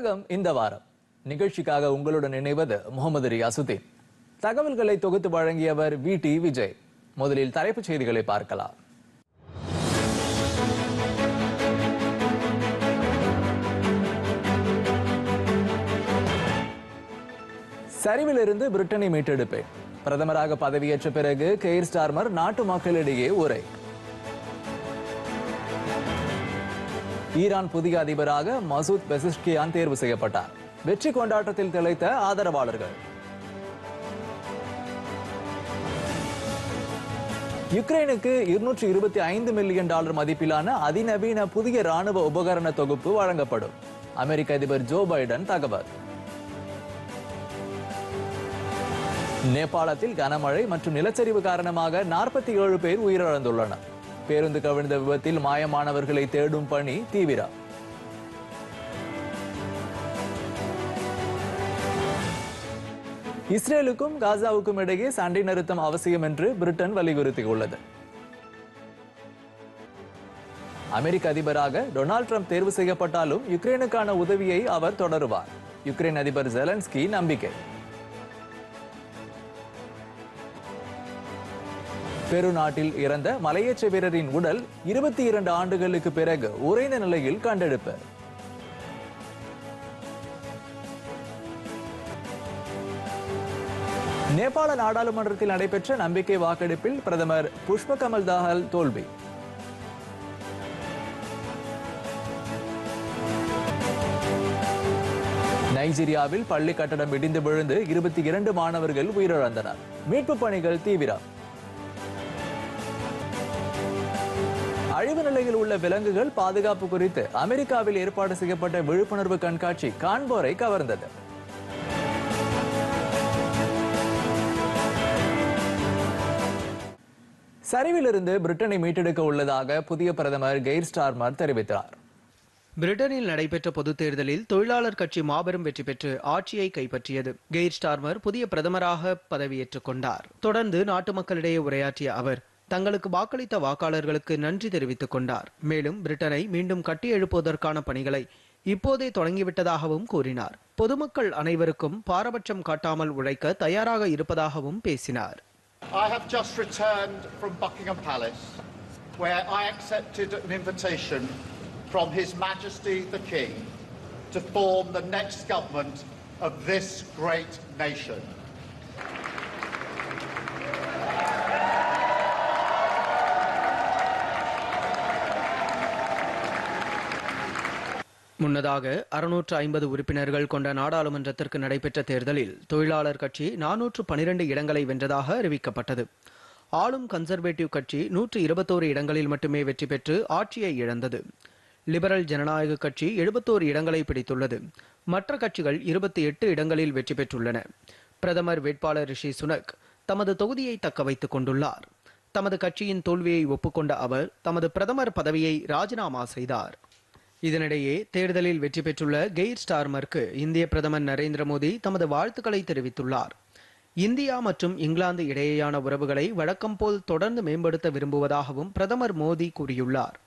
ஊடகம் இந்த வாரம் நிகழ்ச்சிக்காக உங்களுடன் இணைவது முகமது ரியாசுதீன் தகவல்களை தொகுத்து வழங்கியவர் வி டி விஜய் முதலில் தலைப்புச் செய்திகளை பார்க்கலாம் சரிவிலிருந்து பிரிட்டனை மீட்டெடுப்பேன் பிரதமராக பதவியேற்ற பிறகு கெயிர் ஸ்டார்மர் நாட்டு மக்களிடையே உரை ஈரான் புதிய அதிபராக மசூத் பெசிஷ்கியான் தேர்வு செய்யப்பட்டார் வெற்றி கொண்டாட்டத்தில் திளைத்த ஆதரவாளர்கள் யுக்ரைனுக்கு இருநூற்றி இருபத்தி ஐந்து மில்லியன் டாலர் மதிப்பிலான அதிநவீன புதிய ராணுவ உபகரண தொகுப்பு வழங்கப்படும் அமெரிக்க அதிபர் ஜோ பைடன் தகவல் நேபாளத்தில் கனமழை மற்றும் நிலச்சரிவு காரணமாக நாற்பத்தி ஏழு பேர் உயிரிழந்துள்ளனர் பேருந்து கவிழ்ந்த விபத்தில் மாயமானவர்களை தேடும் பணி தீவிரம் இஸ்ரேலுக்கும் காசாவுக்கும் இடையே சண்டை நிறுத்தம் அவசியம் என்று பிரிட்டன் வலியுறுத்தியுள்ளது அமெரிக்க அதிபராக டொனால்ட் ட்ரம்ப் தேர்வு செய்யப்பட்டாலும் யுக்ரைனுக்கான உதவியை அவர் தொடருவார் யுக்ரைன் அதிபர் ஜெலன்ஸ்கி நம்பிக்கை பெருநாட்டில் இறந்த மலையேற்ற வீரரின் உடல் இருபத்தி இரண்டு ஆண்டுகளுக்கு பிறகு உறைந்த நிலையில் கண்டெடுப்பு நேபாள நாடாளுமன்றத்தில் நடைபெற்ற நம்பிக்கை வாக்கெடுப்பில் பிரதமர் புஷ்ப கமல் தாஹல் தோல்வி நைஜீரியாவில் பள்ளி கட்டடம் இடிந்து விழுந்து இருபத்தி இரண்டு மாணவர்கள் உயிரிழந்தனர் மீட்பு பணிகள் தீவிரம் அழிவு நிலையில் உள்ள விலங்குகள் பாதுகாப்பு குறித்து அமெரிக்காவில் ஏற்பாடு செய்யப்பட்ட விழிப்புணர்வு கண்காட்சி காண்போரை கவர்ந்தது சரிவிலிருந்து பிரிட்டனை மீட்டெடுக்க உள்ளதாக புதிய பிரதமர் கெய்ர் ஸ்டார்மர் தெரிவித்தார் பிரிட்டனில் நடைபெற்ற பொதுத் தேர்தலில் தொழிலாளர் கட்சி மாபெரும் வெற்றி பெற்று ஆட்சியை கைப்பற்றியது கெய்ர் ஸ்டார்மர் புதிய பிரதமராக பதவியேற்றுக் கொண்டார் தொடர்ந்து நாட்டு மக்களிடையே உரையாற்றிய அவர் தங்களுக்கு வாக்களித்த வாக்காளர்களுக்கு நன்றி தெரிவித்துக் கொண்டார் மேலும் பிரிட்டனை மீண்டும் கட்டியெழுப்புவதற்கான பணிகளை இப்போதே தொடங்கிவிட்டதாகவும் கூறினார் பொதுமக்கள் அனைவருக்கும் பாரபட்சம் காட்டாமல் உழைக்க தயாராக இருப்பதாகவும் பேசினார் I have just returned from Buckingham Palace, where I accepted an invitation from His Majesty the King to form the next government of this great nation. முன்னதாக அறுநூற்று ஐம்பது உறுப்பினர்கள் கொண்ட நாடாளுமன்றத்திற்கு நடைபெற்ற தேர்தலில் தொழிலாளர் கட்சி நானூற்று பனிரெண்டு இடங்களை வென்றதாக அறிவிக்கப்பட்டது ஆளும் கன்சர்வேட்டிவ் கட்சி நூற்று இருபத்தோரு இடங்களில் மட்டுமே வெற்றி பெற்று ஆட்சியை இழந்தது லிபரல் ஜனநாயக கட்சி எழுபத்தோரு இடங்களை பிடித்துள்ளது மற்ற கட்சிகள் இருபத்தி எட்டு இடங்களில் வெற்றி பெற்றுள்ளன பிரதமர் வேட்பாளர் ரிஷி சுனக் தமது தொகுதியை தக்க வைத்துக் கொண்டுள்ளார் தமது கட்சியின் தோல்வியை ஒப்புக்கொண்ட அவர் தமது பிரதமர் பதவியை ராஜினாமா செய்தார் இதனிடையே தேர்தலில் வெற்றி பெற்றுள்ள கெய்ர் ஸ்டார்மருக்கு இந்திய பிரதமர் நரேந்திர மோடி தமது வாழ்த்துக்களை தெரிவித்துள்ளார் இந்தியா மற்றும் இங்கிலாந்து இடையேயான உறவுகளை வழக்கம் போல் தொடர்ந்து மேம்படுத்த விரும்புவதாகவும் பிரதமர் மோடி கூறியுள்ளார்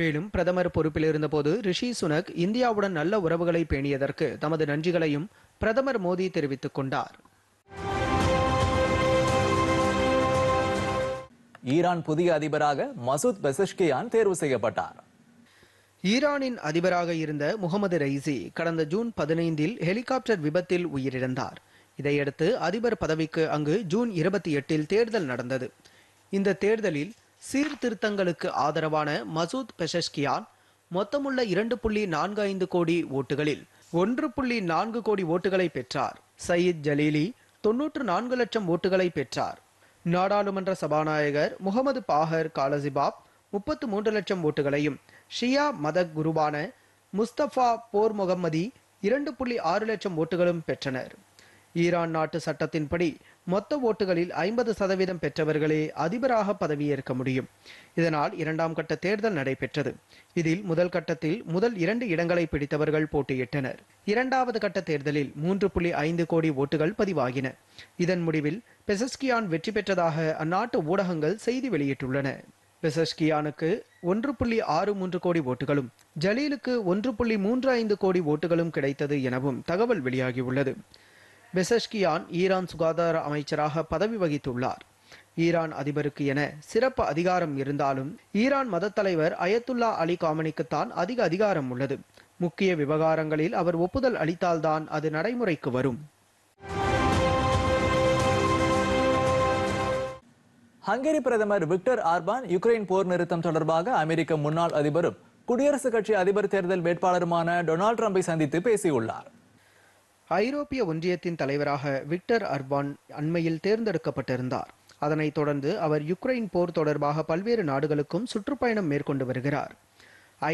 மேலும் பிரதமர் பொறுப்பில் இருந்தபோது ரிஷி சுனக் இந்தியாவுடன் நல்ல உறவுகளை பேணியதற்கு தமது நன்றிகளையும் பிரதமர் மோடி தெரிவித்துக் கொண்டார் ஈரான் புதிய அதிபராக மசூத் பெசஷ்கியான் தேர்வு செய்யப்பட்டார் ஈரானின் அதிபராக இருந்த முகமது ரைசி கடந்த ஜூன் பதினைந்தில் ஹெலிகாப்டர் விபத்தில் உயிரிழந்தார் இதையடுத்து அதிபர் பதவிக்கு அங்கு ஜூன் இருபத்தி எட்டில் தேர்தல் நடந்தது இந்த தேர்தலில் சீர்திருத்தங்களுக்கு ஆதரவான மசூத் பெஷஸ்கியான் மொத்தமுள்ள இரண்டு புள்ளி நான்கு ஐந்து கோடி ஓட்டுகளில் ஒன்று புள்ளி நான்கு கோடி ஓட்டுகளை பெற்றார் சயீத் ஜலீலி தொன்னூற்று நான்கு லட்சம் ஓட்டுகளை பெற்றார் நாடாளுமன்ற சபாநாயகர் முகமது பாகர் காலசிபாப் முப்பத்து மூன்று லட்சம் ஓட்டுகளையும் ஷியா மத குருவான முஸ்தபா போர் முகம்மதி இரண்டு புள்ளி ஆறு லட்சம் ஓட்டுகளும் பெற்றனர் ஈரான் நாட்டு சட்டத்தின்படி மொத்த ஓட்டுகளில் ஐம்பது சதவீதம் பெற்றவர்களே அதிபராக பதவியேற்க முடியும் இதனால் இரண்டாம் கட்ட தேர்தல் நடைபெற்றது இதில் முதல் கட்டத்தில் முதல் இரண்டு இடங்களை பிடித்தவர்கள் போட்டியிட்டனர் இரண்டாவது கட்ட தேர்தலில் மூன்று புள்ளி ஐந்து கோடி ஓட்டுகள் பதிவாகின இதன் முடிவில் பெசஸ்கியான் வெற்றி பெற்றதாக அந்நாட்டு ஊடகங்கள் செய்தி வெளியிட்டுள்ளன பெசஷ்கியானுக்கு ஒன்று புள்ளி ஆறு மூன்று கோடி ஓட்டுகளும் ஜலீலுக்கு ஒன்று புள்ளி மூன்று ஐந்து கோடி ஓட்டுகளும் கிடைத்தது எனவும் தகவல் வெளியாகியுள்ளது பெசஷ்கியான் ஈரான் சுகாதார அமைச்சராக பதவி வகித்துள்ளார் ஈரான் அதிபருக்கு என சிறப்பு அதிகாரம் இருந்தாலும் ஈரான் மத தலைவர் அயத்துல்லா அலி காமனிக்குத்தான் அதிக அதிகாரம் உள்ளது முக்கிய விவகாரங்களில் அவர் ஒப்புதல் அளித்தால்தான் அது நடைமுறைக்கு வரும் ஹங்கேரி பிரதமர் விக்டர் ஆர்பான் யுக்ரைன் போர் நிறுத்தம் தொடர்பாக அமெரிக்க முன்னாள் அதிபரும் குடியரசுக் கட்சி அதிபர் தேர்தல் வேட்பாளருமான டொனால்டு டிரம்பை சந்தித்து பேசியுள்ளார் ஐரோப்பிய ஒன்றியத்தின் தலைவராக விக்டர் அர்பான் அண்மையில் தேர்ந்தெடுக்கப்பட்டிருந்தார் அதனைத் தொடர்ந்து அவர் யுக்ரைன் போர் தொடர்பாக பல்வேறு நாடுகளுக்கும் சுற்றுப்பயணம் மேற்கொண்டு வருகிறார்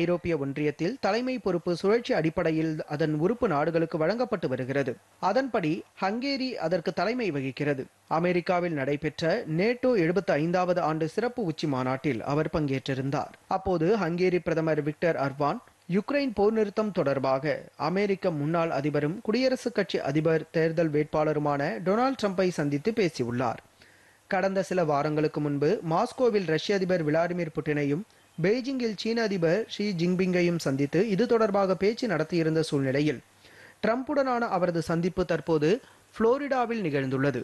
ஐரோப்பிய ஒன்றியத்தில் தலைமை பொறுப்பு சுழற்சி அடிப்படையில் அதன் உறுப்பு நாடுகளுக்கு வழங்கப்பட்டு வருகிறது அதன்படி ஹங்கேரி அதற்கு தலைமை வகிக்கிறது அமெரிக்காவில் நடைபெற்ற நேட்டோ எழுபத்தி ஐந்தாவது ஆண்டு சிறப்பு உச்சி மாநாட்டில் அவர் பங்கேற்றிருந்தார் அப்போது ஹங்கேரி பிரதமர் விக்டர் அர்வான் யுக்ரைன் போர் நிறுத்தம் தொடர்பாக அமெரிக்க முன்னாள் அதிபரும் குடியரசுக் கட்சி அதிபர் தேர்தல் வேட்பாளருமான டொனால்ட் ட்ரம்ப்பை சந்தித்து பேசியுள்ளார் கடந்த சில வாரங்களுக்கு முன்பு மாஸ்கோவில் ரஷ்ய அதிபர் விளாடிமிர் புட்டினையும் பெய்ஜிங்கில் சீன அதிபர் ஷி ஜின்பிங்கையும் சந்தித்து இது தொடர்பாக பேச்சு நடத்தியிருந்த சூழ்நிலையில் ட்ரம்புடனான அவரது சந்திப்பு தற்போது புளோரிடாவில் நிகழ்ந்துள்ளது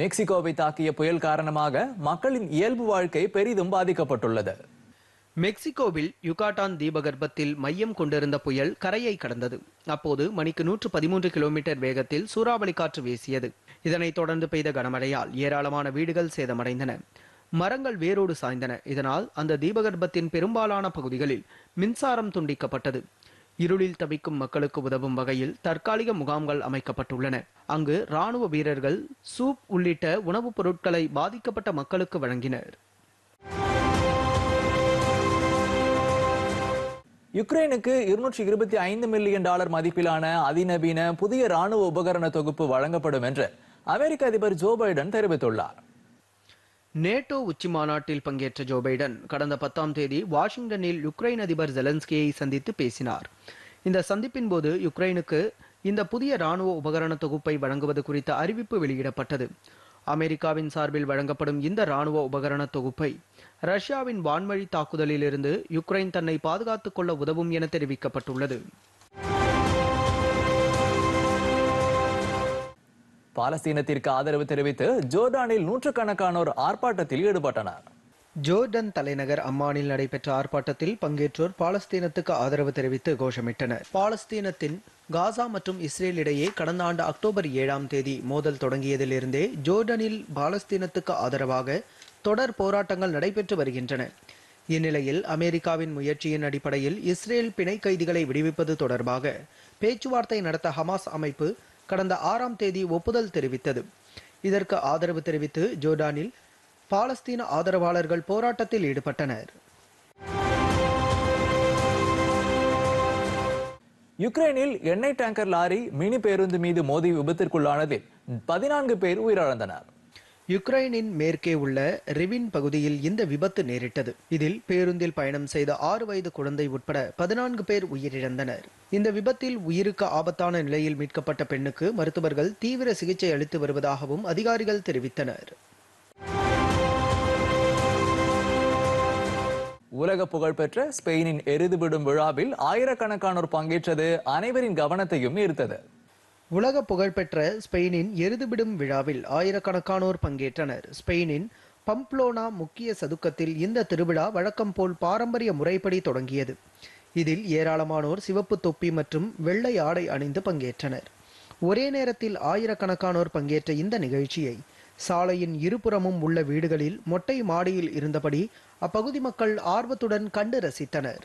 மெக்சிகோவை தாக்கிய புயல் காரணமாக மக்களின் இயல்பு வாழ்க்கை பெரிதும் பாதிக்கப்பட்டுள்ளது மெக்சிகோவில் யுகாட்டான் தீபகற்பத்தில் மையம் கொண்டிருந்த புயல் கரையை கடந்தது அப்போது மணிக்கு நூற்று பதிமூன்று கிலோமீட்டர் வேகத்தில் சூறாவளி காற்று வீசியது இதனைத் தொடர்ந்து பெய்த கனமழையால் ஏராளமான வீடுகள் சேதமடைந்தன மரங்கள் வேரோடு சாய்ந்தன இதனால் அந்த தீபகற்பத்தின் பெரும்பாலான பகுதிகளில் மின்சாரம் துண்டிக்கப்பட்டது இருளில் தவிக்கும் மக்களுக்கு உதவும் வகையில் தற்காலிக முகாம்கள் அமைக்கப்பட்டுள்ளன அங்கு ராணுவ வீரர்கள் சூப் உள்ளிட்ட உணவுப் பொருட்களை பாதிக்கப்பட்ட மக்களுக்கு வழங்கினர் யுக்ரைனுக்கு இருநூற்றி இருபத்தி ஐந்து மில்லியன் டாலர் மதிப்பிலான அதிநவீன புதிய ராணுவ உபகரண தொகுப்பு வழங்கப்படும் என்று அமெரிக்க அதிபர் ஜோ பைடன் தெரிவித்துள்ளார் நேட்டோ உச்சி மாநாட்டில் பங்கேற்ற ஜோ பைடன் கடந்த பத்தாம் தேதி வாஷிங்டனில் யுக்ரைன் அதிபர் ஜெலன்ஸ்கியை சந்தித்து பேசினார் இந்த சந்திப்பின் போது யுக்ரைனுக்கு இந்த புதிய ராணுவ உபகரண தொகுப்பை வழங்குவது குறித்த அறிவிப்பு வெளியிடப்பட்டது அமெரிக்காவின் சார்பில் வழங்கப்படும் இந்த ராணுவ உபகரண தொகுப்பை ரஷ்யாவின் வான்வழி தாக்குதலில் இருந்து யுக்ரைன் தன்னை பாதுகாத்துக் கொள்ள உதவும் என தெரிவிக்கப்பட்டுள்ளது பாலஸ்தீனத்திற்கு ஆதரவு தெரிவித்து ஜோர்டானில் நூற்றுக்கணக்கானோர் ஆர்ப்பாட்டத்தில் ஈடுபட்டனர் ஜோர்டன் தலைநகர் அம்மானில் நடைபெற்ற ஆர்ப்பாட்டத்தில் பங்கேற்றோர் பாலஸ்தீனத்துக்கு ஆதரவு தெரிவித்து கோஷமிட்டனர் பாலஸ்தீனத்தின் காசா மற்றும் இஸ்ரேல் இடையே கடந்த ஆண்டு அக்டோபர் ஏழாம் தேதி மோதல் தொடங்கியதிலிருந்தே ஜோர்டனில் பாலஸ்தீனத்துக்கு ஆதரவாக தொடர் போராட்டங்கள் நடைபெற்று வருகின்றன இந்நிலையில் அமெரிக்காவின் முயற்சியின் அடிப்படையில் இஸ்ரேல் பிணை கைதிகளை விடுவிப்பது தொடர்பாக பேச்சுவார்த்தை நடத்த ஹமாஸ் அமைப்பு கடந்த ஆறாம் தேதி ஒப்புதல் தெரிவித்தது இதற்கு ஆதரவு தெரிவித்து ஜோர்டானில் பாலஸ்தீன ஆதரவாளர்கள் போராட்டத்தில் ஈடுபட்டனர் யுக்ரைனில் எண்ணெய் டேங்கர் லாரி மினி பேருந்து மீது மோதி விபத்திற்குள்ளானதில் பதினான்கு பேர் உயிரிழந்தனர் யுக்ரைனின் மேற்கே உள்ள ரிவின் பகுதியில் இந்த விபத்து நேரிட்டது இதில் பேருந்தில் பயணம் செய்த ஆறு வயது குழந்தை உட்பட பதினான்கு பேர் உயிரிழந்தனர் இந்த விபத்தில் உயிருக்கு ஆபத்தான நிலையில் மீட்கப்பட்ட பெண்ணுக்கு மருத்துவர்கள் தீவிர சிகிச்சை அளித்து வருவதாகவும் அதிகாரிகள் தெரிவித்தனர் உலக புகழ்பெற்ற ஸ்பெயினின் எருதுபிடும் விழாவில் ஆயிரக்கணக்கானோர் பங்கேற்றது அனைவரின் கவனத்தையும் ஈர்த்தது உலக புகழ்பெற்ற ஸ்பெயினின் எருதுபிடும் விழாவில் ஆயிரக்கணக்கானோர் பங்கேற்றனர் ஸ்பெயினின் பம்ப்ளோனா முக்கிய சதுக்கத்தில் இந்த திருவிழா வழக்கம் போல் பாரம்பரிய முறைப்படி தொடங்கியது இதில் ஏராளமானோர் சிவப்பு தொப்பி மற்றும் வெள்ளை ஆடை அணிந்து பங்கேற்றனர் ஒரே நேரத்தில் ஆயிரக்கணக்கானோர் பங்கேற்ற இந்த நிகழ்ச்சியை சாலையின் இருபுறமும் உள்ள வீடுகளில் மொட்டை மாடியில் இருந்தபடி அப்பகுதி மக்கள் ஆர்வத்துடன் கண்டு ரசித்தனர்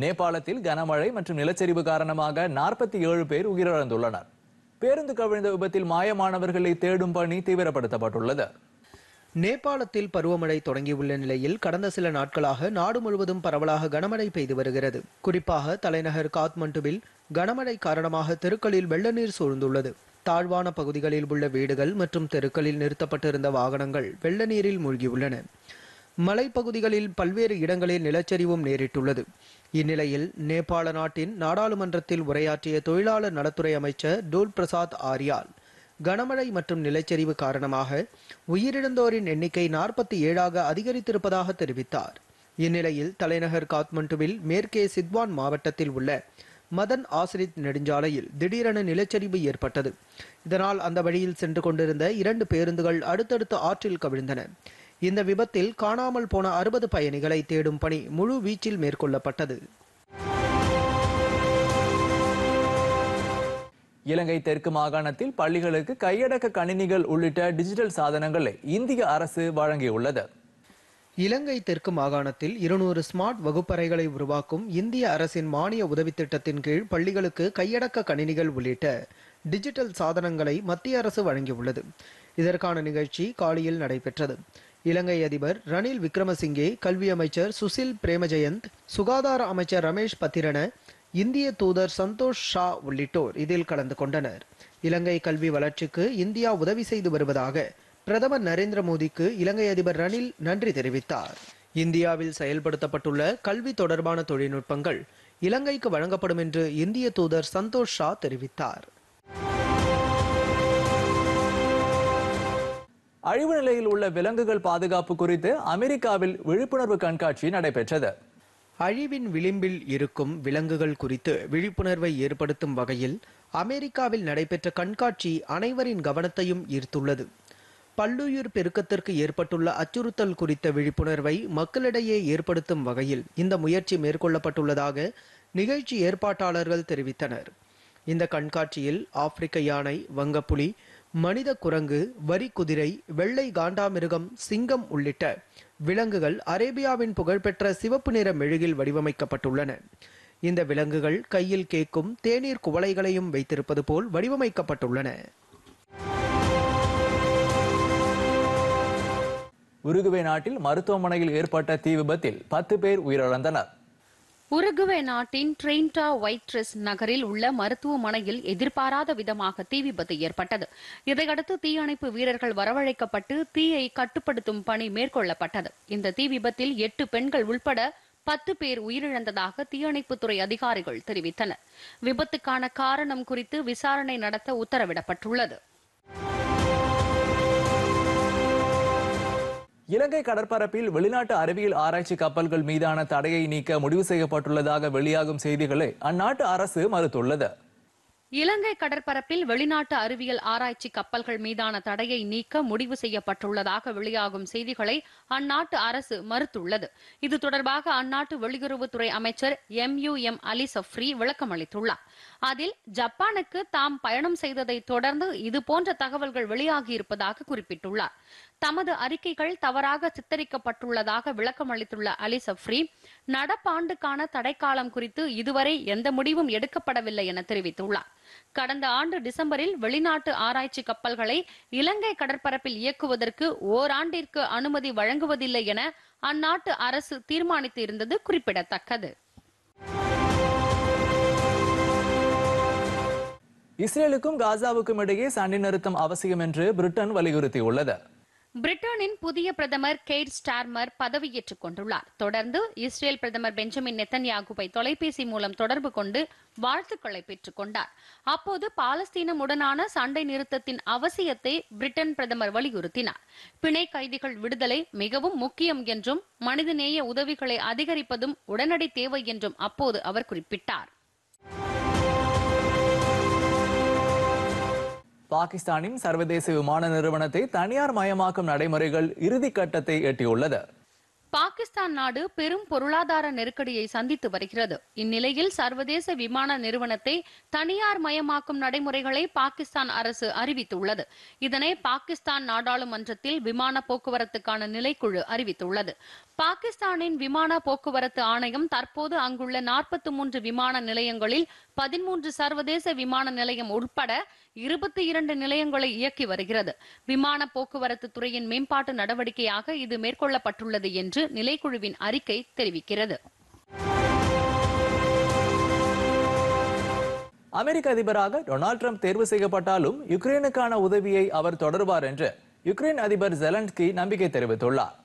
நேபாளத்தில் கனமழை மற்றும் நிலச்சரிவு காரணமாக நாற்பத்தி ஏழு பேர் உயிரிழந்துள்ளனர் பேருந்து கவிழ்ந்த விபத்தில் மாயமானவர்களை தேடும் பணி தீவிரப்படுத்தப்பட்டுள்ளது நேபாளத்தில் பருவமழை தொடங்கியுள்ள நிலையில் கடந்த சில நாட்களாக நாடு முழுவதும் பரவலாக கனமழை பெய்து வருகிறது குறிப்பாக தலைநகர் காத்மண்டுவில் கனமழை காரணமாக தெருக்களில் வெள்ள நீர் சூழ்ந்துள்ளது தாழ்வான பகுதிகளில் உள்ள வீடுகள் மற்றும் தெருக்களில் நிறுத்தப்பட்டிருந்த வாகனங்கள் வெள்ள நீரில் மூழ்கியுள்ளன மலைப்பகுதிகளில் பல்வேறு இடங்களில் நிலச்சரிவும் நேரிட்டுள்ளது இந்நிலையில் நேபாள நாட்டின் நாடாளுமன்றத்தில் உரையாற்றிய தொழிலாளர் நலத்துறை அமைச்சர் டூல் பிரசாத் ஆரியால் கனமழை மற்றும் நிலச்சரிவு காரணமாக உயிரிழந்தோரின் எண்ணிக்கை நாற்பத்தி ஏழாக அதிகரித்திருப்பதாக தெரிவித்தார் இந்நிலையில் தலைநகர் காத்மண்டுவில் மேற்கே சித்வான் மாவட்டத்தில் உள்ள மதன் ஆசிரித் நெடுஞ்சாலையில் திடீரென நிலச்சரிவு ஏற்பட்டது இதனால் அந்த வழியில் சென்று கொண்டிருந்த இரண்டு பேருந்துகள் அடுத்தடுத்து ஆற்றில் கவிழ்ந்தன இந்த விபத்தில் காணாமல் போன அறுபது பயணிகளை தேடும் பணி முழு வீச்சில் மேற்கொள்ளப்பட்டது இலங்கை தெற்கு மாகாணத்தில் பள்ளிகளுக்கு கையடக்க கணினிகள் உள்ளிட்ட டிஜிட்டல் சாதனங்களை இந்திய அரசு வழங்கியுள்ளது இலங்கை தெற்கு மாகாணத்தில் இருநூறு ஸ்மார்ட் வகுப்பறைகளை உருவாக்கும் இந்திய அரசின் மானிய உதவி திட்டத்தின் கீழ் பள்ளிகளுக்கு கையடக்க கணினிகள் உள்ளிட்ட டிஜிட்டல் சாதனங்களை மத்திய அரசு வழங்கியுள்ளது இதற்கான நிகழ்ச்சி காலியில் நடைபெற்றது இலங்கை அதிபர் ரணில் விக்ரமசிங்கே கல்வி அமைச்சர் சுசில் பிரேமஜயந்த் சுகாதார அமைச்சர் ரமேஷ் பத்திரன இந்திய தூதர் சந்தோஷ் ஷா உள்ளிட்டோர் இதில் கலந்து கொண்டனர் இலங்கை கல்வி வளர்ச்சிக்கு இந்தியா உதவி செய்து வருவதாக பிரதமர் நரேந்திர மோடிக்கு இலங்கை அதிபர் ரணில் நன்றி தெரிவித்தார் இந்தியாவில் செயல்படுத்தப்பட்டுள்ள கல்வி தொடர்பான தொழில்நுட்பங்கள் இலங்கைக்கு வழங்கப்படும் என்று இந்திய தூதர் சந்தோஷ் ஷா தெரிவித்தார் அழிவு நிலையில் உள்ள விலங்குகள் பாதுகாப்பு குறித்து அமெரிக்காவில் விழிப்புணர்வு கண்காட்சி நடைபெற்றது அழிவின் விளிம்பில் இருக்கும் விலங்குகள் குறித்து விழிப்புணர்வை ஏற்படுத்தும் வகையில் அமெரிக்காவில் நடைபெற்ற கண்காட்சி அனைவரின் கவனத்தையும் ஈர்த்துள்ளது பல்லுயிர் பெருக்கத்திற்கு ஏற்பட்டுள்ள அச்சுறுத்தல் குறித்த விழிப்புணர்வை மக்களிடையே ஏற்படுத்தும் வகையில் இந்த முயற்சி மேற்கொள்ளப்பட்டுள்ளதாக நிகழ்ச்சி ஏற்பாட்டாளர்கள் தெரிவித்தனர் இந்த கண்காட்சியில் ஆப்பிரிக்க யானை வங்கப்புலி மனித குரங்கு வரி குதிரை வெள்ளை காண்டாமிருகம் சிங்கம் உள்ளிட்ட விலங்குகள் அரேபியாவின் புகழ்பெற்ற சிவப்பு நிற மெழுகில் வடிவமைக்கப்பட்டுள்ளன இந்த விலங்குகள் கையில் கேட்கும் தேநீர் குவளைகளையும் வைத்திருப்பது போல் வடிவமைக்கப்பட்டுள்ளன உருகுவே நாட்டில் மருத்துவமனையில் ஏற்பட்ட தீ விபத்தில் பத்து பேர் உயிரிழந்தனர் உருகுவே நாட்டின் ட்ரெயின்டா ஒயிட்ரஸ் நகரில் உள்ள மருத்துவமனையில் எதிர்பாராத விதமாக தீ விபத்து ஏற்பட்டது இதையடுத்து தீயணைப்பு வீரர்கள் வரவழைக்கப்பட்டு தீயை கட்டுப்படுத்தும் பணி மேற்கொள்ளப்பட்டது இந்த தீ விபத்தில் எட்டு பெண்கள் உள்பட பத்து பேர் உயிரிழந்ததாக தீயணைப்புத்துறை அதிகாரிகள் தெரிவித்தனர் விபத்துக்கான காரணம் குறித்து விசாரணை நடத்த உத்தரவிடப்பட்டுள்ளது இலங்கை கடற்பரப்பில் வெளிநாட்டு அறிவியல் ஆராய்ச்சி கப்பல்கள் மீதான தடையை நீக்க முடிவு செய்யப்பட்டுள்ளதாக வெளியாகும் செய்திகளை அந்நாட்டு அரசு மறுத்துள்ளது இலங்கை கடற்பரப்பில் வெளிநாட்டு அறிவியல் ஆராய்ச்சி கப்பல்கள் மீதான தடையை நீக்க முடிவு செய்யப்பட்டுள்ளதாக வெளியாகும் செய்திகளை அந்நாட்டு அரசு மறுத்துள்ளது இது தொடர்பாக அந்நாட்டு வெளியுறவுத்துறை அமைச்சர் M U M Ali Sabry விளக்கம் அளித்துள்ளார் அதில் ஜப்பானுக்கு தாம் பயணம் செய்ததை தொடர்ந்து இதுபோன்ற தகவல்கள் வெளியாகியிருப்பதாக குறிப்பிட்டுள்ளார் தமது அறிக்கைகள் தவறாக சித்தரிக்கப்பட்டுள்ளதாக விளக்கம் அளித்துள்ள அலி சப்ரி நடப்பாண்டுக்கான தடைக்காலம் குறித்து இதுவரை எந்த முடிவும் எடுக்கப்படவில்லை என தெரிவித்துள்ளார் கடந்த ஆண்டு டிசம்பரில் வெளிநாட்டு ஆராய்ச்சி கப்பல்களை இலங்கை கடற்பரப்பில் இயக்குவதற்கு ஓராண்டிற்கு அனுமதி வழங்குவதில்லை என அந்நாட்டு அரசு தீர்மானித்து இருந்தது குறிப்பிடத்தக்கது இஸ்ரேலுக்கும் காசாவுக்கும் இடையே சண்டை நிறுத்தம் அவசியம் என்று பிரிட்டன் வலியுறுத்தியுள்ளது பிரிட்டனின் புதிய பிரதமர் கெய்ட் ஸ்டார்மர் பதவியேற்றுக் கொண்டுள்ளார் தொடர்ந்து இஸ்ரேல் பிரதமர் பெஞ்சமின் நெத்தன்யாகுவை தொலைபேசி மூலம் தொடர்பு கொண்டு வாழ்த்துக்களை பெற்றுக் கொண்டார் அப்போது பாலஸ்தீனமுடனான சண்டை நிறுத்தத்தின் அவசியத்தை பிரிட்டன் பிரதமர் வலியுறுத்தினார் பிணை கைதிகள் விடுதலை மிகவும் முக்கியம் என்றும் மனிதநேய உதவிகளை அதிகரிப்பதும் உடனடி தேவை என்றும் அப்போது அவர் குறிப்பிட்டார் பாகிஸ்தானின் சர்வதேச விமான நிறுவனத்தை தனியார் மயமாக்கும் நடைமுறைகள் இறுதி கட்டத்தை எட்டியுள்ளது பாகிஸ்தான் நாடு பெரும் பொருளாதார நெருக்கடியை சந்தித்து வருகிறது இந்நிலையில் சர்வதேச விமான நிறுவனத்தை தனியார் மயமாக்கும் நடைமுறைகளை பாகிஸ்தான் அரசு அறிவித்துள்ளது இதனை பாகிஸ்தான் நாடாளுமன்றத்தில் விமான போக்குவரத்துக்கான நிலைக்குழு அறிவித்துள்ளது பாகிஸ்தானின் விமான போக்குவரத்து ஆணையம் தற்போது அங்குள்ள நாற்பத்தி மூன்று விமான நிலையங்களில் பதிமூன்று சர்வதேச விமான நிலையம் உட்பட இருபத்தி இரண்டு நிலையங்களை இயக்கி வருகிறது விமான போக்குவரத்து துறையின் மேம்பாட்டு நடவடிக்கையாக இது மேற்கொள்ளப்பட்டுள்ளது என்று என்று நிலைக்குழுவின் அறிக்கை தெரிவிக்கிறது அமெரிக்க அதிபராக டொனால்ட் ட்ரம்ப் தேர்வு செய்யப்பட்டாலும் யுக்ரைனுக்கான உதவியை அவர் தொடர்வார் என்று யுக்ரைன் அதிபர் ஜெலன்ஸ்கி நம்பிக்கை தெரிவித்துள்ளார்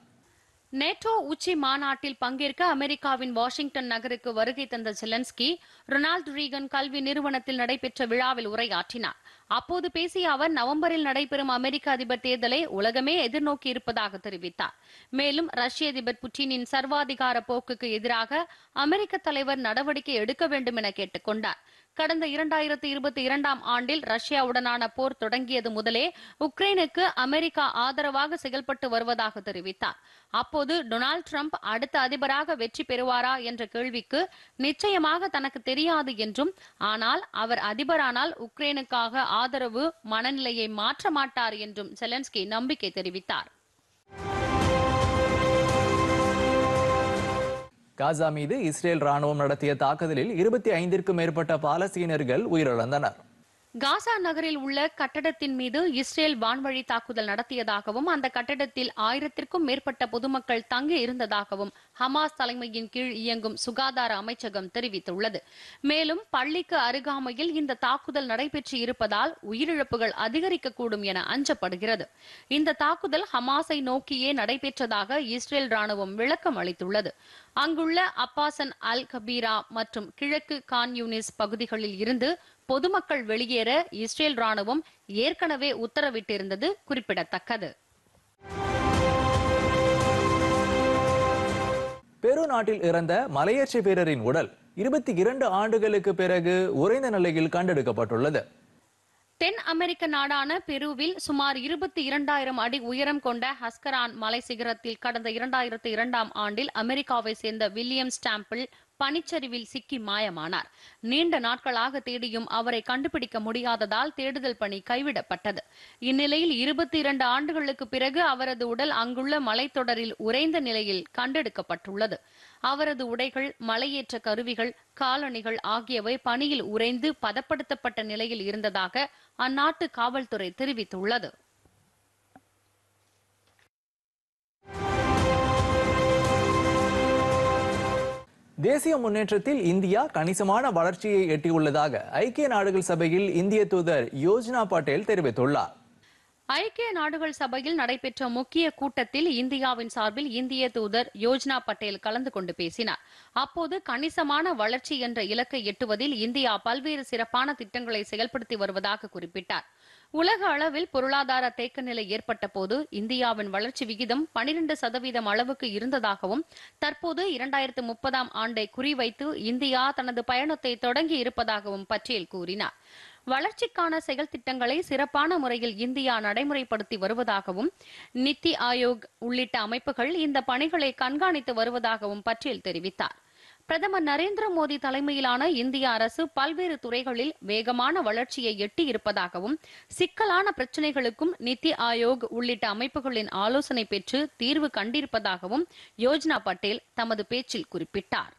நேட்டோ உச்சி மாநாட்டில் பங்கேற்க அமெரிக்காவின் வாஷிங்டன் நகருக்கு வருகை தந்த ஜெலன்ஸ்கி ரொனால்டு ரீகன் கல்வி நிறுவனத்தில் நடைபெற்ற விழாவில் உரையாற்றினார் அப்போது பேசிய அவர் நவம்பரில் நடைபெறும் அமெரிக்க அதிபர் தேர்தலை உலகமே எதிர்நோக்கி இருப்பதாக தெரிவித்தார் மேலும் ரஷ்ய அதிபர் புட்டினின் சர்வாதிகார போக்குக்கு எதிராக அமெரிக்க தலைவர் நடவடிக்கை எடுக்க வேண்டும் என கேட்டுக்கொண்டார் கடந்த இரண்டாயிரத்தி இருபத்தி இரண்டாம் ஆண்டில் ரஷ்யாவுடனான போர் தொடங்கியது முதலே உக்ரைனுக்கு அமெரிக்கா ஆதரவாக செயல்பட்டு வருவதாக தெரிவித்தார் அப்போது டொனால்டு டிரம்ப் அடுத்த அதிபராக வெற்றி பெறுவாரா என்ற கேள்விக்கு நிச்சயமாக தனக்கு தெரியாது என்றும் ஆனால் அவர் அதிபரானால் உக்ரைனுக்காக ஆதரவு மனநிலையை மாற்ற மாட்டார் என்றும் செலன்ஸ்கி நம்பிக்கை தெரிவித்தார் காசா மீது இஸ்ரேல் ராணுவம் நடத்திய தாக்குதலில் இருபத்தி ஐந்திற்கும் மேற்பட்ட பாலஸ்தீனர்கள் உயிரிழந்தனர் காசா நகரில் உள்ள கட்டடத்தின் மீது இஸ்ரேல் வான்வழி தாக்குதல் நடத்தியதாகவும் அந்த கட்டடத்தில் ஆயிரத்திற்கும் மேற்பட்ட பொதுமக்கள் தங்கி இருந்ததாகவும் ஹமாஸ் தலைமையின் கீழ் இயங்கும் சுகாதார அமைச்சகம் தெரிவித்துள்ளது மேலும் பள்ளிக்கு அருகாமையில் இந்த தாக்குதல் நடைபெற்று இருப்பதால் உயிரிழப்புகள் அதிகரிக்கக்கூடும் என அஞ்சப்படுகிறது இந்த தாக்குதல் ஹமாஸை நோக்கியே நடைபெற்றதாக இஸ்ரேல் ராணுவம் விளக்கம் அளித்துள்ளது அங்குள்ள அப்பாசன் அல் கபீரா மற்றும் கிழக்கு கான் யூனிஸ் பகுதிகளில் இருந்து பொதுமக்கள் வெளியேற இஸ்ரேல் ராணுவம் ஏற்கனவே உத்தரவிட்டிருந்தது குறிப்பிடத்தக்கது பெரு நாட்டில் இறந்த மலையேற்ற வீரரின் உடல் இருபத்தி இரண்டு ஆண்டுகளுக்கு பிறகு உறைந்த நிலையில் கண்டெடுக்கப்பட்டுள்ளது தென் அமெரிக்க நாடான பெருவில் சுமார் இருபத்தி இரண்டாயிரம் அடி உயரம் கொண்ட ஹஸ்கரான் மலை சிகரத்தில் கடந்த இரண்டாயிரத்தி இரண்டாம் ஆண்டில் அமெரிக்காவை சேர்ந்த வில்லியம் ஸ்டாம்பிள் பனிச்சரிவில் சிக்கி மாயமானார் நீண்ட நாட்களாக தேடியும் அவரை கண்டுபிடிக்க முடியாததால் தேடுதல் பணி கைவிடப்பட்டது இந்நிலையில் இருபத்தி இரண்டு ஆண்டுகளுக்கு பிறகு அவரது உடல் அங்குள்ள மலைத்தொடரில் உறைந்த நிலையில் கண்டெடுக்கப்பட்டுள்ளது அவரது உடைகள் மலையேற்ற கருவிகள் காலணிகள் ஆகியவை பணியில் உறைந்து பதப்படுத்தப்பட்ட நிலையில் இருந்ததாக அந்நாட்டு காவல்துறை தெரிவித்துள்ளது தேசிய முன்னேற்றத்தில் இந்தியா கணிசமான வளர்ச்சியை எட்டியுள்ளதாக ஐக்கிய நாடுகள் சபையில் இந்திய தூதர் யோஜனா பட்டேல் தெரிவித்துள்ளார் ஐக்கிய நாடுகள் சபையில் நடைபெற்ற முக்கிய கூட்டத்தில் இந்தியாவின் சார்பில் இந்திய தூதர் யோஜனா பட்டேல் கலந்து கொண்டு பேசினார் அப்போது கணிசமான வளர்ச்சி என்ற இலக்கை எட்டுவதில் இந்தியா பல்வேறு சிறப்பான திட்டங்களை செயல்படுத்தி வருவதாக குறிப்பிட்டார் உலக அளவில் பொருளாதார தேக்க நிலை ஏற்பட்ட போது இந்தியாவின் வளர்ச்சி விகிதம் பனிரெண்டு சதவீதம் அளவுக்கு இருந்ததாகவும் தற்போது இரண்டாயிரத்து முப்பதாம் ஆண்டை குறிவைத்து இந்தியா தனது பயணத்தை தொடங்கி இருப்பதாகவும் பட்டேல் கூறினார் வளர்ச்சிக்கான செயல் திட்டங்களை சிறப்பான முறையில் இந்தியா நடைமுறைப்படுத்தி வருவதாகவும் நித்தி ஆயோக் உள்ளிட்ட அமைப்புகள் இந்த பணிகளை கண்காணித்து வருவதாகவும் பட்டேல் தெரிவித்தார் பிரதமர் நரேந்திர மோடி தலைமையிலான இந்திய அரசு பல்வேறு துறைகளில் வேகமான வளர்ச்சியை எட்டி இருப்பதாகவும் சிக்கலான பிரச்சினைகளுக்கும் நித்தி ஆயோக் உள்ளிட்ட அமைப்புகளின் ஆலோசனை பெற்று தீர்வு கண்டிருப்பதாகவும் யோஜனா பட்டேல் தமது பேச்சில் குறிப்பிட்டார்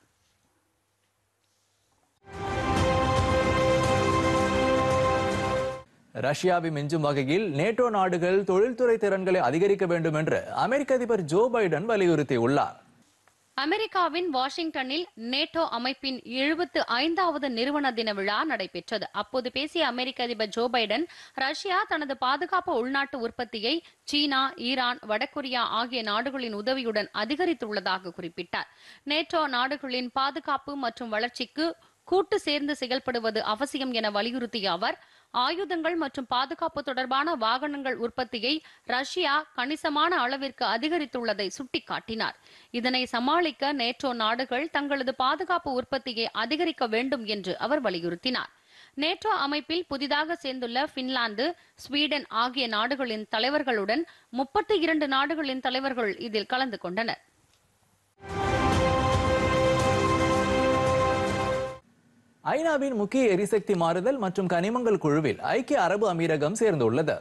ரஷ்யாவை மிஞ்சும் வகையில் நேட்டோ நாடுகள் தொழில்துறை திறன்களை அதிகரிக்க வேண்டும் என்று அமெரிக்க அதிபர் ஜோ பைடன் வலியுறுத்தியுள்ளார் அமெரிக்காவின் வாஷிங்டனில் நேட்டோ அமைப்பின் எழுபத்து ஐந்தாவது நிறுவன தின விழா நடைபெற்றது அப்போது பேசிய அமெரிக்க அதிபர் ஜோ பைடன் ரஷ்யா தனது பாதுகாப்பு உள்நாட்டு உற்பத்தியை சீனா ஈரான் வடகொரியா ஆகிய நாடுகளின் உதவியுடன் அதிகரித்துள்ளதாக குறிப்பிட்டார் நேட்டோ நாடுகளின் பாதுகாப்பு மற்றும் வளர்ச்சிக்கு கூட்டு சேர்ந்து செயல்படுவது அவசியம் என வலியுறுத்திய அவர் ஆயுதங்கள் மற்றும் பாதுகாப்பு தொடர்பான வாகனங்கள் உற்பத்தியை ரஷ்யா கணிசமான அளவிற்கு அதிகரித்துள்ளதை சுட்டிக்காட்டினார் இதனை சமாளிக்க நேட்டோ நாடுகள் தங்களது பாதுகாப்பு உற்பத்தியை அதிகரிக்க வேண்டும் என்று அவர் வலியுறுத்தினார் நேட்டோ அமைப்பில் புதிதாக சேர்ந்துள்ள பின்லாந்து ஸ்வீடன் ஆகிய நாடுகளின் தலைவர்களுடன் முப்பத்தி இரண்டு நாடுகளின் தலைவர்கள் இதில் கலந்து கொண்டனர் ஐநாவின் முக்கிய எரிசக்தி மாறுதல் மற்றும் கனிமங்கள் குழுவில் ஐக்கிய அரபு அமீரகம் சேர்ந்துள்ளது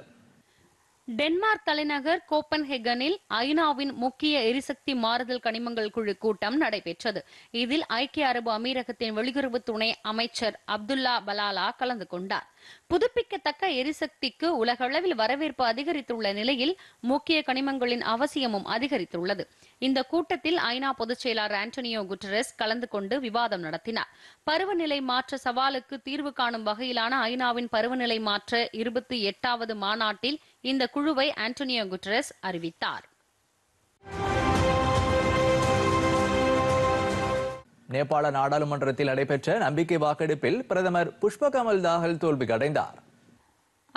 டென்மார்க் தலைநகர் கோப்பன்ஹெகனில் ஐநாவின் முக்கிய எரிசக்தி மாறுதல் கனிமங்கள் குழு கூட்டம் நடைபெற்றது இதில் ஐக்கிய அரபு அமீரகத்தின் வெளியுறவு துணை அமைச்சர் அப்துல்லா பலாலா கலந்து கொண்டார் புதுப்பிக்கத்தக்க எரிசக்திக்கு உலகளவில் வரவேற்பு அதிகரித்துள்ள நிலையில் முக்கிய கனிமங்களின் அவசியமும் அதிகரித்துள்ளது இந்த கூட்டத்தில் ஐநா பொதுச் செயலாளர் ஆண்டனியோ குட்டரஸ் கலந்து கொண்டு விவாதம் நடத்தினார் பருவநிலை மாற்ற சவாலுக்கு தீர்வு காணும் வகையிலான ஐநாவின் பருவநிலை மாற்ற இருபத்தி எட்டாவது மாநாட்டில் இந்த குழுவை ஆண்டனியோ குட்டரஸ் அறிவித்தார் நேபாள நாடாளுமன்றத்தில் நடைபெற்ற நம்பிக்கை வாக்கெடுப்பில் பிரதமர் புஷ்பகமல் தாகல் தோல்வி அடைந்தார்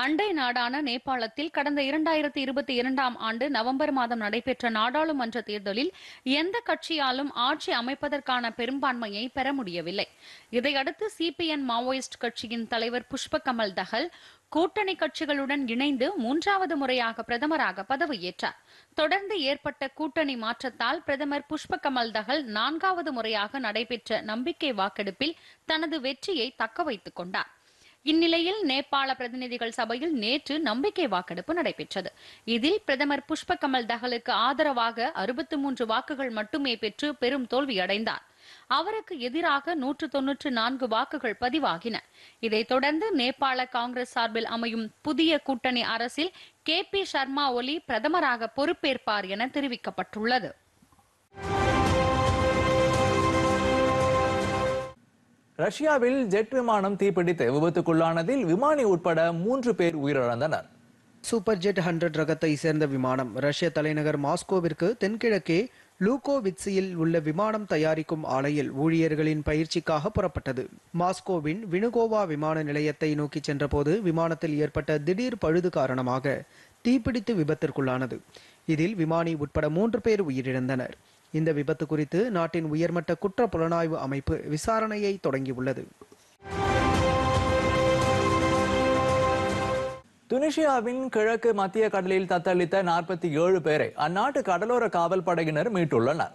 அண்டை நாடான நேபாளத்தில் கடந்த இரண்டாயிரத்தி இருபத்தி இரண்டாம் ஆண்டு நவம்பர் மாதம் நடைபெற்ற நாடாளுமன்ற தேர்தலில் எந்த கட்சியாலும் ஆட்சி அமைப்பதற்கான பெரும்பான்மையை பெற முடியவில்லை இதையடுத்து சிபிஎன் மாவோயிஸ்ட் கட்சியின் தலைவர் புஷ்ப கமல் தகல் கூட்டணி கட்சிகளுடன் இணைந்து மூன்றாவது முறையாக பிரதமராக பதவியேற்றார் தொடர்ந்து ஏற்பட்ட கூட்டணி மாற்றத்தால் பிரதமர் புஷ்ப கமல் தகல் நான்காவது முறையாக நடைபெற்ற நம்பிக்கை வாக்கெடுப்பில் தனது வெற்றியை தக்க கொண்டார் இந்நிலையில் நேபாள பிரதிநிதிகள் சபையில் நேற்று நம்பிக்கை வாக்கெடுப்பு நடைபெற்றது இதில் பிரதமர் புஷ்ப கமல் தகலுக்கு ஆதரவாக அறுபத்து மூன்று வாக்குகள் மட்டுமே பெற்று பெரும் தோல்வியடைந்தார் அவருக்கு எதிராக நூற்று தொன்னூற்று நான்கு வாக்குகள் பதிவாகின இதைத் தொடர்ந்து நேபாள காங்கிரஸ் சார்பில் அமையும் புதிய கூட்டணி அரசில் கே பி சர்மா ஒலி பிரதமராக பொறுப்பேற்பார் என தெரிவிக்கப்பட்டுள்ளது ரஷ்யாவில் ஜெட் விமானம் தீப்பிடித்து விபத்துக்குள்ளானதில் விமானி உட்பட மூன்று பேர் உயிரிழந்தனர் சூப்பர் ஜெட் ஹண்ட்ரட் ரகத்தை சேர்ந்த விமானம் ரஷ்ய தலைநகர் மாஸ்கோவிற்கு தென்கிழக்கே லூகோவிட்சியில் உள்ள விமானம் தயாரிக்கும் ஆலையில் ஊழியர்களின் பயிற்சிக்காக புறப்பட்டது மாஸ்கோவின் வினுகோவா விமான நிலையத்தை நோக்கி சென்றபோது விமானத்தில் ஏற்பட்ட திடீர் பழுது காரணமாக தீப்பிடித்து விபத்திற்குள்ளானது இதில் விமானி உட்பட மூன்று பேர் உயிரிழந்தனர் இந்த விபத்து குறித்து நாட்டின் உயர்மட்ட குற்ற புலனாய்வு அமைப்பு விசாரணையை தொடங்கியுள்ளது துனிஷியாவின் கிழக்கு மத்திய கடலில் தத்தளித்த நாற்பத்தி ஏழு பேரை அந்நாட்டு கடலோர காவல் படையினர் மீட்டுள்ளனர்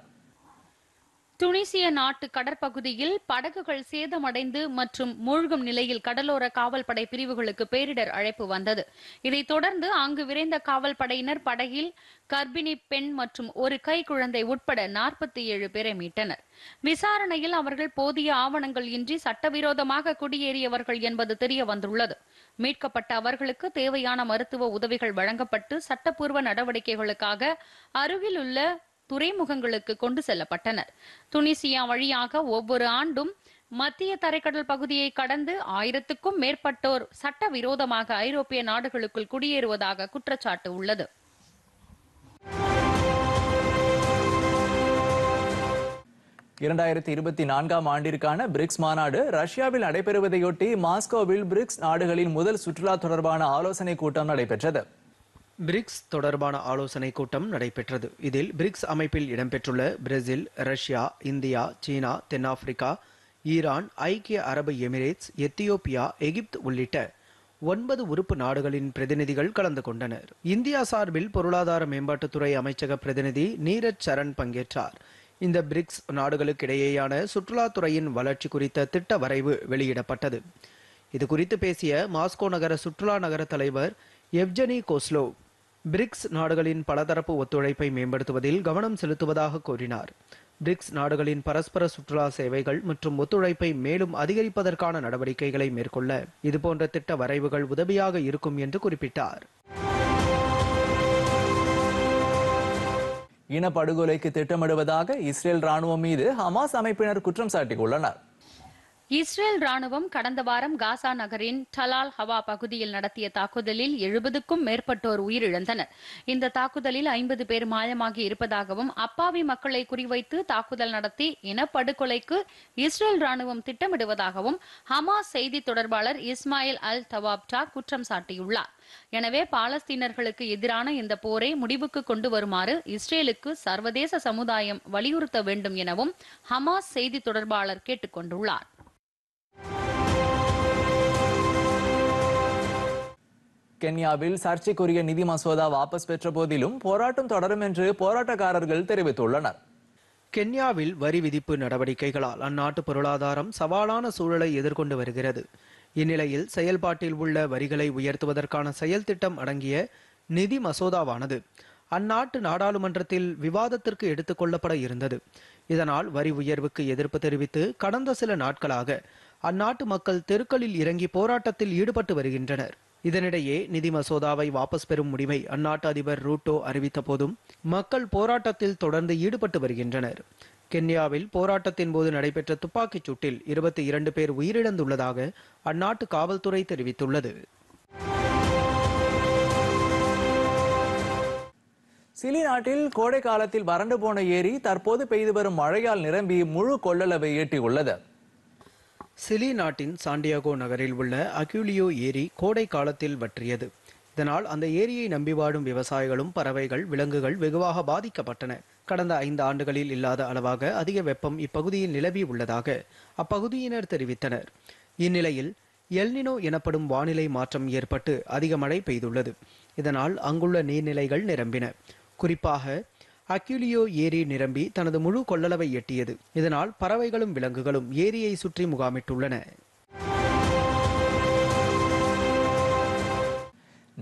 துனிசிய நாட்டு கடற்பகுதியில் படகுகள் சேதமடைந்து மற்றும் மூழ்கும் நிலையில் கடலோர காவல்படை பிரிவுகளுக்கு பேரிடர் அழைப்பு வந்தது இதைத் தொடர்ந்து அங்கு விரைந்த காவல்படையினர் படகில் கர்ப்பிணி பெண் மற்றும் ஒரு கை குழந்தை உட்பட நாற்பத்தி ஏழு பேரை மீட்டனர் விசாரணையில் அவர்கள் போதிய ஆவணங்கள் இன்றி சட்டவிரோதமாக குடியேறியவர்கள் என்பது தெரிய வந்துள்ளது மீட்கப்பட்ட அவர்களுக்கு தேவையான மருத்துவ உதவிகள் வழங்கப்பட்டு சட்டப்பூர்வ நடவடிக்கைகளுக்காக அருகில் உள்ள துறைமுகங்களுக்கு கொண்டு செல்லப்பட்டனர் துனிசியா வழியாக ஒவ்வொரு ஆண்டும் மத்திய தரைக்கடல் பகுதியை கடந்து ஆயிரத்துக்கும் மேற்பட்டோர் சட்டவிரோதமாக ஐரோப்பிய நாடுகளுக்குள் குடியேறுவதாக குற்றச்சாட்டு உள்ளது இரண்டாயிரத்தி இருபத்தி நான்காம் ஆண்டிற்கான பிரிக்ஸ் மாநாடு ரஷ்யாவில் நடைபெறுவதையொட்டி மாஸ்கோவில் பிரிக்ஸ் நாடுகளின் முதல் சுற்றுலா தொடர்பான ஆலோசனைக் கூட்டம் நடைபெற்றது பிரிக்ஸ் தொடர்பான ஆலோசனை கூட்டம் நடைபெற்றது இதில் பிரிக்ஸ் அமைப்பில் இடம்பெற்றுள்ள பிரேசில் ரஷ்யா இந்தியா சீனா தென்னாப்பிரிக்கா ஈரான் ஐக்கிய அரபு எமிரேட்ஸ் எத்தியோப்பியா எகிப்து உள்ளிட்ட ஒன்பது உறுப்பு நாடுகளின் பிரதிநிதிகள் கலந்து கொண்டனர் இந்தியா சார்பில் பொருளாதார மேம்பாட்டுத்துறை அமைச்சக பிரதிநிதி நீரஜ் சரண் பங்கேற்றார் இந்த பிரிக்ஸ் நாடுகளுக்கிடையேயான சுற்றுலாத்துறையின் வளர்ச்சி குறித்த திட்ட வரைவு வெளியிடப்பட்டது இது குறித்து பேசிய மாஸ்கோ நகர சுற்றுலா நகர தலைவர் எவ்ஜனி கோஸ்லோவ் பிரிக்ஸ் நாடுகளின் பலதரப்பு ஒத்துழைப்பை மேம்படுத்துவதில் கவனம் செலுத்துவதாக கூறினார் பிரிக்ஸ் நாடுகளின் பரஸ்பர சுற்றுலா சேவைகள் மற்றும் ஒத்துழைப்பை மேலும் அதிகரிப்பதற்கான நடவடிக்கைகளை மேற்கொள்ள இதுபோன்ற திட்ட வரைவுகள் உதவியாக இருக்கும் என்று குறிப்பிட்டார் இனப்படுகொலைக்கு திட்டமிடுவதாக இஸ்ரேல் ராணுவம் மீது ஹமாஸ் அமைப்பினர் குற்றம் சாட்டியுள்ளனர் இஸ்ரேல் ராணுவம் கடந்த வாரம் காசா நகரின் டலால் ஹவா பகுதியில் நடத்திய தாக்குதலில் எழுபதுக்கும் மேற்பட்டோர் உயிரிழந்தனர் இந்த தாக்குதலில் ஐம்பது பேர் மாயமாகி இருப்பதாகவும் அப்பாவி மக்களை குறிவைத்து தாக்குதல் நடத்தி இனப்படுகொலைக்கு இஸ்ரேல் ராணுவம் திட்டமிடுவதாகவும் ஹமாஸ் செய்தி தொடர்பாளர் இஸ்மாயில் அல் தவாப்டா குற்றம் சாட்டியுள்ளார் எனவே பாலஸ்தீனர்களுக்கு எதிரான இந்த போரை முடிவுக்கு கொண்டு வருமாறு இஸ்ரேலுக்கு சர்வதேச சமுதாயம் வலியுறுத்த வேண்டும் எனவும் ஹமாஸ் செய்தி தொடர்பாளர் கேட்டுக்கொண்டுள்ளார் கென்யாவில் சர்ச்சைக்குரிய நிதி மசோதா வாபஸ் பெற்ற போதிலும் போராட்டம் தொடரும் என்று போராட்டக்காரர்கள் தெரிவித்துள்ளனர் கென்யாவில் வரி விதிப்பு நடவடிக்கைகளால் அந்நாட்டு பொருளாதாரம் சவாலான சூழலை எதிர்கொண்டு வருகிறது இந்நிலையில் செயல்பாட்டில் உள்ள வரிகளை உயர்த்துவதற்கான செயல் திட்டம் அடங்கிய நிதி மசோதாவானது அந்நாட்டு நாடாளுமன்றத்தில் விவாதத்திற்கு எடுத்துக்கொள்ளப்பட இருந்தது இதனால் வரி உயர்வுக்கு எதிர்ப்பு தெரிவித்து கடந்த சில நாட்களாக அந்நாட்டு மக்கள் தெருக்களில் இறங்கி போராட்டத்தில் ஈடுபட்டு வருகின்றனர் இதனிடையே நிதி மசோதாவை வாபஸ் பெறும் முடிவை அந்நாட்டு அதிபர் ரூட்டோ அறிவித்த போதும் மக்கள் போராட்டத்தில் தொடர்ந்து ஈடுபட்டு வருகின்றனர் கென்யாவில் போராட்டத்தின் போது நடைபெற்ற துப்பாக்கிச் சூட்டில் இருபத்தி இரண்டு பேர் உயிரிழந்துள்ளதாக அந்நாட்டு காவல்துறை தெரிவித்துள்ளது சிலி நாட்டில் கோடை காலத்தில் வறண்டு போன ஏரி தற்போது பெய்து வரும் மழையால் நிரம்பி முழு கொள்ளளவை எட்டியுள்ளது சிலி நாட்டின் சாண்டியாகோ நகரில் உள்ள அக்யூலியோ ஏரி கோடை காலத்தில் வற்றியது இதனால் அந்த ஏரியை நம்பி வாடும் விவசாயிகளும் பறவைகள் விலங்குகள் வெகுவாக பாதிக்கப்பட்டன கடந்த ஐந்து ஆண்டுகளில் இல்லாத அளவாக அதிக வெப்பம் இப்பகுதியில் நிலவி உள்ளதாக அப்பகுதியினர் தெரிவித்தனர் இந்நிலையில் எல்னினோ எனப்படும் வானிலை மாற்றம் ஏற்பட்டு அதிக மழை பெய்துள்ளது இதனால் அங்குள்ள நீர்நிலைகள் நிரம்பின குறிப்பாக அக்யூலியோ ஏரி நிரம்பி தனது முழு கொள்ளளவை எட்டியது இதனால் பறவைகளும் விலங்குகளும் ஏரியை சுற்றி முகாமிட்டுள்ளன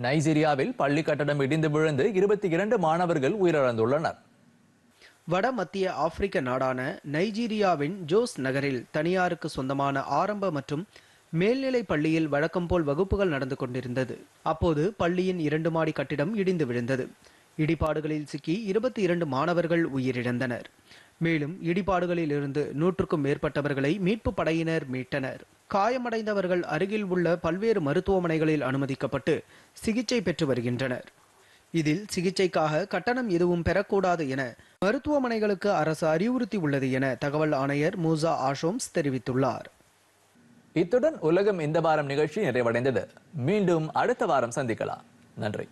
நைஜீரியாவில் பள்ளி கட்டடம் இடிந்து விழுந்து இருபத்தி இரண்டு மாணவர்கள் உயிரிழந்துள்ளனர் வட மத்திய ஆப்பிரிக்க நாடான நைஜீரியாவின் ஜோஸ் நகரில் தனியாருக்கு சொந்தமான ஆரம்ப மற்றும் மேல்நிலை பள்ளியில் வழக்கம் போல் வகுப்புகள் நடந்து கொண்டிருந்தது அப்போது பள்ளியின் இரண்டு மாடி கட்டிடம் இடிந்து விழுந்தது இடிபாடுகளில் சிக்கி இருபத்தி இரண்டு மாணவர்கள் உயிரிழந்தனர் மேலும் இடிபாடுகளில் இருந்து நூற்றுக்கும் மேற்பட்டவர்களை மீட்பு படையினர் மீட்டனர் காயமடைந்தவர்கள் அருகில் உள்ள பல்வேறு மருத்துவமனைகளில் அனுமதிக்கப்பட்டு சிகிச்சை பெற்று வருகின்றனர் இதில் சிகிச்சைக்காக கட்டணம் எதுவும் பெறக்கூடாது என மருத்துவமனைகளுக்கு அரசு அறிவுறுத்தி உள்ளது என தகவல் ஆணையர் மூசா ஆஷோம்ஸ் தெரிவித்துள்ளார் இத்துடன் உலகம் இந்த வாரம் நிகழ்ச்சி நிறைவடைந்தது மீண்டும் அடுத்த வாரம் சந்திக்கலாம் நன்றி